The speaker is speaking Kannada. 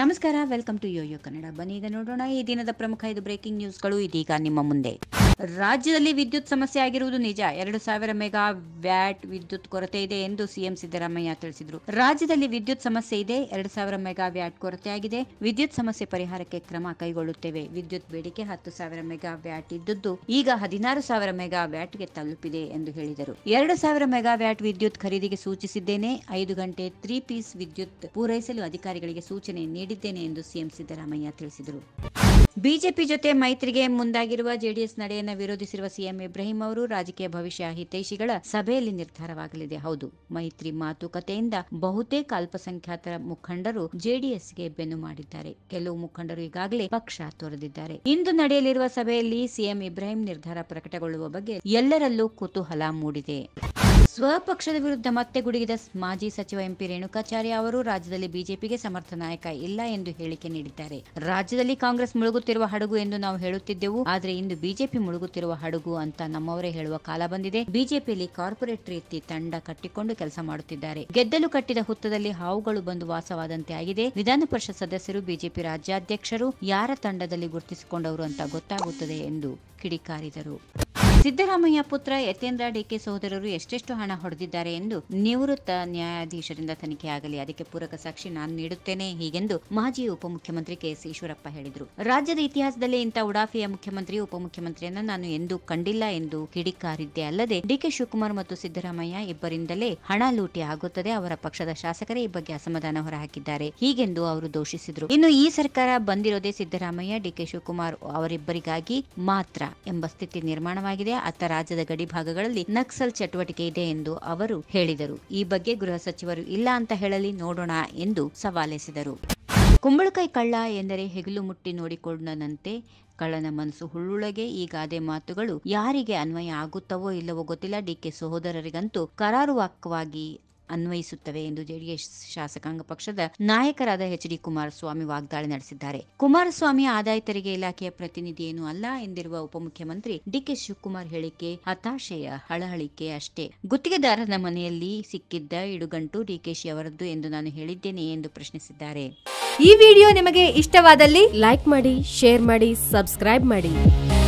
ನಮಸ್ಕಾರ ವೆಲ್ಕಮ್ ಟು ಯೋಯೋ ಕನ್ನಡ ಬನ್ನಿ ಈಗ ನೋಡೋಣ ಈ ದಿನದ ಪ್ರಮುಖ ಐದು ಬ್ರೇಕಿಂಗ್ ನ್ಯೂಸ್ಗಳು ಇದೀಗ ನಿಮ್ಮ ಮುಂದೆ ರಾಜ್ಯದಲ್ಲಿ ವಿದ್ಯುತ್ ಸಮಸ್ಯೆ ಆಗಿರುವುದು ನಿಜ ಎರಡು ಸಾವಿರ ಮೆಗಾ ವ್ಯಾಟ್ ವಿದ್ಯುತ್ ಕೊರತೆ ಇದೆ ಎಂದು ಸಿಎಂ ಸಿದ್ದರಾಮಯ್ಯ ತಿಳಿಸಿದರು ರಾಜ್ಯದಲ್ಲಿ ವಿದ್ಯುತ್ ಸಮಸ್ಯೆ ಇದೆ ಎರಡು ಸಾವಿರ ಮೆಗಾ ವ್ಯಾಟ್ ಕೊರತೆಯಾಗಿದೆ ವಿದ್ಯುತ್ ಸಮಸ್ಯೆ ಪರಿಹಾರಕ್ಕೆ ಕ್ರಮ ಕೈಗೊಳ್ಳುತ್ತೇವೆ ವಿದ್ಯುತ್ ಬೇಡಿಕೆ ಹತ್ತು ಸಾವಿರ ಮೆಗಾ ವ್ಯಾಟ್ ಇದ್ದದ್ದು ಈಗ ಹದಿನಾರು ಸಾವಿರ ಮೆಗಾ ವ್ಯಾಟ್ಗೆ ತಲುಪಿದೆ ಎಂದು ಹೇಳಿದರು ಎರಡು ಸಾವಿರ ಮೆಗಾ ವ್ಯಾಟ್ ವಿದ್ಯುತ್ ಖರೀದಿಗೆ ಸೂಚಿಸಿದ್ದೇನೆ ಐದು ಗಂಟೆ ತ್ರೀ ಪೀಸ್ ವಿದ್ಯುತ್ ಪೂರೈಸಲು ಅಧಿಕಾರಿಗಳಿಗೆ ಸೂಚನೆ ನೀಡಿದ್ದೇನೆ ಎಂದು ಸಿಎಂ ಸಿದ್ದರಾಮಯ್ಯ ತಿಳಿಸಿದರು ಬಿಜೆಪಿ ಜೊತೆ ಮೈತ್ರಿಗೆ ಮುಂದಾಗಿರುವ ಜೆಡಿಎಸ್ ನಡೆಯನ್ನು ವಿರೋಧಿಸಿರುವ ಸಿಎಂ ಇಬ್ರಾಹಿಂ ಅವರು ರಾಜಕೀಯ ಭವಿಷ್ಯ ಹಿತೈಷಿಗಳ ಸಭೆಯಲ್ಲಿ ನಿರ್ಧಾರವಾಗಲಿದೆ ಹೌದು ಮೈತ್ರಿ ಮಾತುಕತೆಯಿಂದ ಬಹುತೇಕ ಅಲ್ಪಸಂಖ್ಯಾತರ ಮುಖಂಡರು ಜೆಡಿಎಸ್ಗೆ ಬೆನ್ನು ಮಾಡಿದ್ದಾರೆ ಕೆಲವು ಮುಖಂಡರು ಈಗಾಗಲೇ ಪಕ್ಷ ತೊರೆದಿದ್ದಾರೆ ಇಂದು ನಡೆಯಲಿರುವ ಸಭೆಯಲ್ಲಿ ಸಿಎಂ ಇಬ್ರಾಹಿಂ ನಿರ್ಧಾರ ಪ್ರಕಟಗೊಳ್ಳುವ ಬಗ್ಗೆ ಎಲ್ಲರಲ್ಲೂ ಕುತೂಹಲ ಮೂಡಿದೆ ಸ್ವಪಕ್ಷದ ವಿರುದ್ಧ ಮತ್ತೆ ಗುಡುಗಿದ ಮಾಜಿ ಸಚಿವ ಎಂಪಿ ರೇಣುಕಾಚಾರ್ಯ ಅವರು ರಾಜ್ಯದಲ್ಲಿ ಬಿಜೆಪಿಗೆ ಸಮರ್ಥ ನಾಯಕ ಇಲ್ಲ ಎಂದು ಹೇಳಿಕೆ ನೀಡಿದ್ದಾರೆ ರಾಜ್ಯದಲ್ಲಿ ಕಾಂಗ್ರೆಸ್ ಮುಳುಗುತ್ತಿರುವ ಹಡಗು ಎಂದು ನಾವು ಹೇಳುತ್ತಿದ್ದೆವು ಆದರೆ ಇಂದು ಬಿಜೆಪಿ ಮುಳುಗುತ್ತಿರುವ ಹಡಗು ಅಂತ ನಮ್ಮವರೇ ಹೇಳುವ ಕಾಲ ಬಂದಿದೆ ಬಿಜೆಪಿಯಲ್ಲಿ ಕಾರ್ಪೊರೇಟ್ ರೀತಿ ತಂಡ ಕಟ್ಟಿಕೊಂಡು ಕೆಲಸ ಮಾಡುತ್ತಿದ್ದಾರೆ ಗೆದ್ದಲು ಕಟ್ಟಿದ ಹುತ್ತದಲ್ಲಿ ಹಾವುಗಳು ಬಂದು ವಾಸವಾದಂತೆ ಆಗಿದೆ ವಿಧಾನ ಪರಿಷತ್ ಸದಸ್ಯರು ಬಿಜೆಪಿ ರಾಜ್ಯಾಧ್ಯಕ್ಷರು ಯಾರ ತಂಡದಲ್ಲಿ ಗುರುತಿಸಿಕೊಂಡವರು ಅಂತ ಗೊತ್ತಾಗುತ್ತದೆ ಎಂದು ಕಿಡಿಕಾರಿದರು ಸಿದ್ದರಾಮಯ್ಯ ಪುತ್ರ ಯತೇಂದ್ರ ಡಿಕೆ ಸಹೋದರರು ಎಷ್ಟೆಷ್ಟು ಹಣ ಹೊಡೆದಿದ್ದಾರೆ ಎಂದು ನಿವೃತ್ತ ನ್ಯಾಯಾಧೀಶರಿಂದ ತನಿಖೆಯಾಗಲಿ ಅದಕ್ಕೆ ಪೂರಕ ಸಾಕ್ಷಿ ನಾನು ನೀಡುತ್ತೇನೆ ಹೀಗೆಂದು ಮಾಜಿ ಉಪಮುಖ್ಯಮಂತ್ರಿ ಕೆಎಸ್ ಈಶ್ವರಪ್ಪ ಹೇಳಿದರು ರಾಜ್ಯದ ಇತಿಹಾಸದಲ್ಲಿ ಇಂಥ ಉಡಾಫಿಯ ಮುಖ್ಯಮಂತ್ರಿ ಉಪಮುಖ್ಯಮಂತ್ರಿಯನ್ನು ನಾನು ಎಂದೂ ಕಂಡಿಲ್ಲ ಎಂದು ಕಿಡಿಕಾರಿದ್ದೆ ಅಲ್ಲದೆ ಡಿಕೆ ಶಿವಕುಮಾರ್ ಮತ್ತು ಸಿದ್ದರಾಮಯ್ಯ ಇಬ್ಬರಿಂದಲೇ ಹಣ ಲೂಟಿ ಆಗುತ್ತದೆ ಅವರ ಪಕ್ಷದ ಶಾಸಕರೇ ಈ ಬಗ್ಗೆ ಅಸಮಾಧಾನ ಹೊರಹಾಕಿದ್ದಾರೆ ಹೀಗೆಂದು ಅವರು ದೋಷಿಸಿದರು ಇನ್ನು ಈ ಸರ್ಕಾರ ಬಂದಿರೋದೇ ಸಿದ್ದರಾಮಯ್ಯ ಡಿಕೆ ಶಿವಕುಮಾರ್ ಅವರಿಬ್ಬರಿಗಾಗಿ ಮಾತ್ರ ಎಂಬ ಸ್ಥಿತಿ ನಿರ್ಮಾಣವಾಗಿದೆ ಮಂಡ್ಯ ಅತ್ತ ರಾಜ್ಯದ ಗಡಿ ಭಾಗಗಳಲ್ಲಿ ನಕ್ಸಲ್ ಚಟುವಟಿಕೆ ಇದೆ ಎಂದು ಅವರು ಹೇಳಿದರು ಈ ಬಗ್ಗೆ ಗೃಹ ಸಚಿವರು ಇಲ್ಲ ಅಂತ ಹೇಳಲಿ ನೋಡೋಣ ಎಂದು ಸವಾಲೆಸಿದರು ಕುಂಬಳಕಾಯಿ ಕಳ್ಳ ಎಂದರೆ ಹೆಗಲು ಮುಟ್ಟಿ ನೋಡಿಕೊಂಡನಂತೆ ಕಳ್ಳನ ಮನಸ್ಸು ಹುಳ್ಳುಳಗೆ ಈ ಗಾದೆ ಮಾತುಗಳು ಯಾರಿಗೆ ಅನ್ವಯ ಆಗುತ್ತವೋ ಇಲ್ಲವೋ ಗೊತ್ತಿಲ್ಲ ಡಿಕೆ ಸಹೋದರರಿಗಂತೂ ಕರಾರುವಾಕ್ವಾಗಿ ಅನ್ವಯಿಸುತ್ತವೆ ಎಂದು ಜೆಡಿಎಸ್ ಶಾಸಕಾಂಗ ಪಕ್ಷದ ನಾಯಕರಾದ ಎಚ್ ಡಿ ಕುಮಾರಸ್ವಾಮಿ ವಾಗ್ದಾಳಿ ನಡೆಸಿದ್ದಾರೆ ಕುಮಾರಸ್ವಾಮಿ ಆದಾಯ ತೆರಿಗೆ ಇಲಾಖೆಯ ಪ್ರತಿನಿಧಿಯೇನೂ ಅಲ್ಲ ಎಂದಿರುವ ಉಪಮುಖ್ಯಮಂತ್ರಿ ಡಿಕೆ ಶಿವಕುಮಾರ್ ಹೇಳಿಕೆ ಹತಾಶೆಯ ಹಳಹಳಿಕೆ ಅಷ್ಟೇ ಗುತ್ತಿಗೆದಾರನ ಮನೆಯಲ್ಲಿ ಸಿಕ್ಕಿದ್ದ ಇಡುಗಂಟು ಡಿಕೆಶಿ ಅವರದ್ದು ಎಂದು ನಾನು ಹೇಳಿದ್ದೇನೆ ಎಂದು ಪ್ರಶ್ನಿಸಿದ್ದಾರೆ ಈ ವಿಡಿಯೋ ನಿಮಗೆ ಇಷ್ಟವಾದಲ್ಲಿ ಲೈಕ್ ಮಾಡಿ ಶೇರ್ ಮಾಡಿ ಸಬ್ಸ್ಕ್ರೈಬ್ ಮಾಡಿ